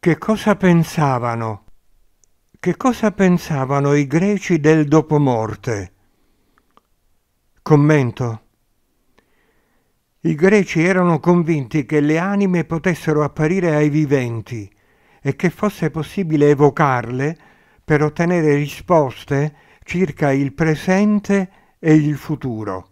Che cosa pensavano? Che cosa pensavano i greci del dopomorte? Commento. I greci erano convinti che le anime potessero apparire ai viventi e che fosse possibile evocarle per ottenere risposte circa il presente e il futuro.